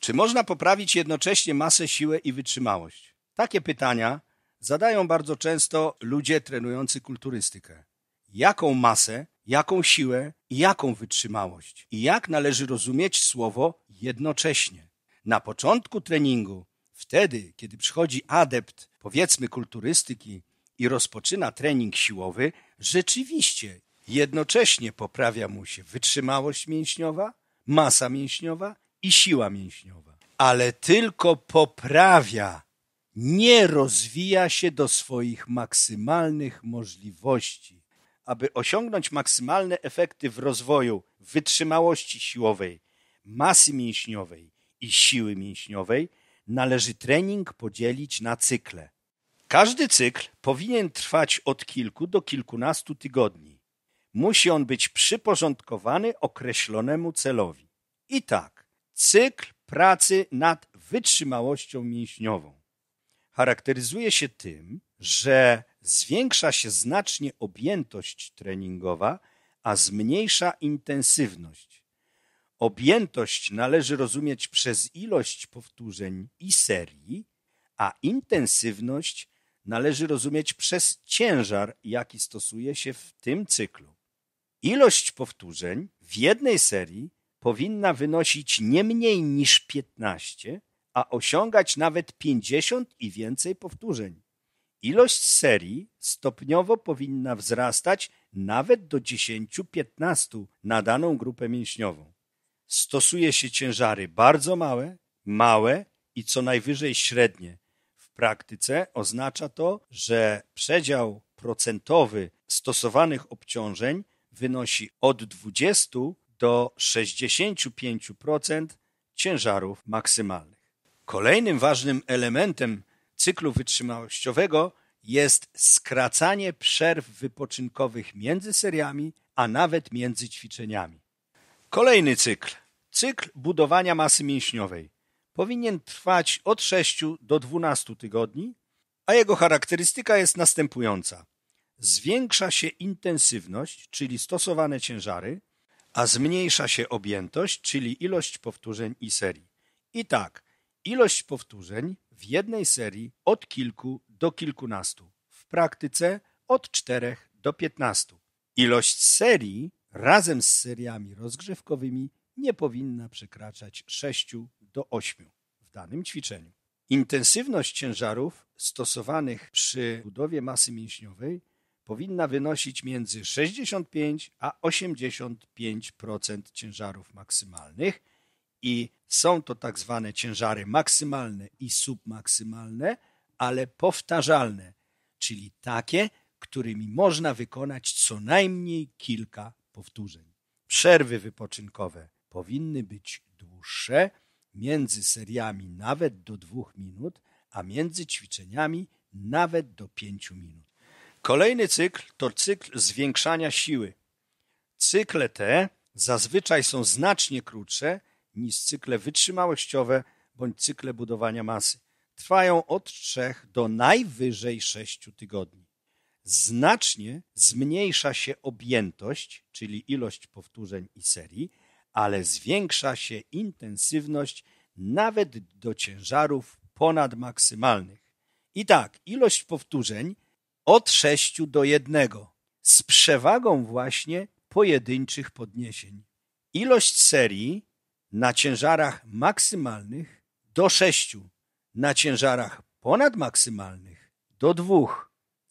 Czy można poprawić jednocześnie masę, siłę i wytrzymałość? Takie pytania zadają bardzo często ludzie trenujący kulturystykę. Jaką masę, jaką siłę i jaką wytrzymałość? I jak należy rozumieć słowo jednocześnie? Na początku treningu, wtedy, kiedy przychodzi adept, powiedzmy kulturystyki, i rozpoczyna trening siłowy, rzeczywiście jednocześnie poprawia mu się wytrzymałość mięśniowa, masa mięśniowa i siła mięśniowa, ale tylko poprawia, nie rozwija się do swoich maksymalnych możliwości. Aby osiągnąć maksymalne efekty w rozwoju wytrzymałości siłowej, masy mięśniowej i siły mięśniowej, należy trening podzielić na cykle. Każdy cykl powinien trwać od kilku do kilkunastu tygodni. Musi on być przyporządkowany określonemu celowi. I tak, cykl pracy nad wytrzymałością mięśniową. Charakteryzuje się tym, że zwiększa się znacznie objętość treningowa, a zmniejsza intensywność. Objętość należy rozumieć przez ilość powtórzeń i serii, a intensywność należy rozumieć przez ciężar, jaki stosuje się w tym cyklu. Ilość powtórzeń w jednej serii powinna wynosić nie mniej niż 15, a osiągać nawet 50 i więcej powtórzeń. Ilość serii stopniowo powinna wzrastać nawet do 10-15 na daną grupę mięśniową. Stosuje się ciężary bardzo małe, małe i co najwyżej średnie. W praktyce oznacza to, że przedział procentowy stosowanych obciążeń wynosi od 20 do 65% ciężarów maksymalnych. Kolejnym ważnym elementem cyklu wytrzymałościowego jest skracanie przerw wypoczynkowych między seriami, a nawet między ćwiczeniami. Kolejny cykl. Cykl budowania masy mięśniowej. Powinien trwać od 6 do 12 tygodni, a jego charakterystyka jest następująca. Zwiększa się intensywność, czyli stosowane ciężary, a zmniejsza się objętość, czyli ilość powtórzeń i serii. I tak, ilość powtórzeń w jednej serii od kilku do kilkunastu, w praktyce od czterech do piętnastu. Ilość serii razem z seriami rozgrzewkowymi nie powinna przekraczać 6 do 8 w danym ćwiczeniu. Intensywność ciężarów stosowanych przy budowie masy mięśniowej powinna wynosić między 65 a 85% ciężarów maksymalnych i są to tak zwane ciężary maksymalne i submaksymalne, ale powtarzalne, czyli takie, którymi można wykonać co najmniej kilka powtórzeń. Przerwy wypoczynkowe powinny być dłuższe, między seriami nawet do dwóch minut, a między ćwiczeniami nawet do pięciu minut. Kolejny cykl to cykl zwiększania siły. Cykle te zazwyczaj są znacznie krótsze niż cykle wytrzymałościowe bądź cykle budowania masy. Trwają od 3 do najwyżej 6 tygodni. Znacznie zmniejsza się objętość, czyli ilość powtórzeń i serii, ale zwiększa się intensywność nawet do ciężarów ponad maksymalnych. I tak, ilość powtórzeń – od 6 do 1, z przewagą właśnie pojedynczych podniesień. Ilość serii na ciężarach maksymalnych do 6, na ciężarach ponadmaksymalnych do 2.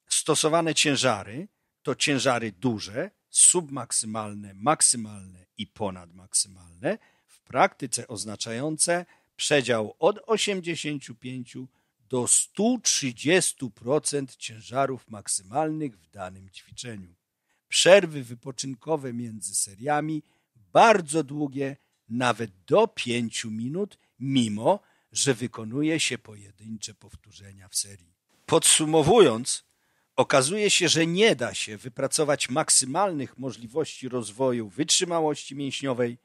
Stosowane ciężary to ciężary duże, submaksymalne, maksymalne i ponadmaksymalne, w praktyce oznaczające przedział od 85 do 130% ciężarów maksymalnych w danym ćwiczeniu. Przerwy wypoczynkowe między seriami bardzo długie, nawet do 5 minut, mimo że wykonuje się pojedyncze powtórzenia w serii. Podsumowując, okazuje się, że nie da się wypracować maksymalnych możliwości rozwoju wytrzymałości mięśniowej,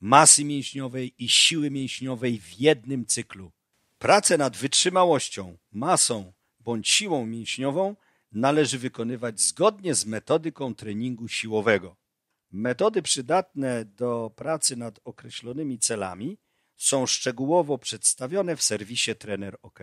masy mięśniowej i siły mięśniowej w jednym cyklu. Pracę nad wytrzymałością, masą bądź siłą mięśniową należy wykonywać zgodnie z metodyką treningu siłowego. Metody przydatne do pracy nad określonymi celami są szczegółowo przedstawione w serwisie Trener OK.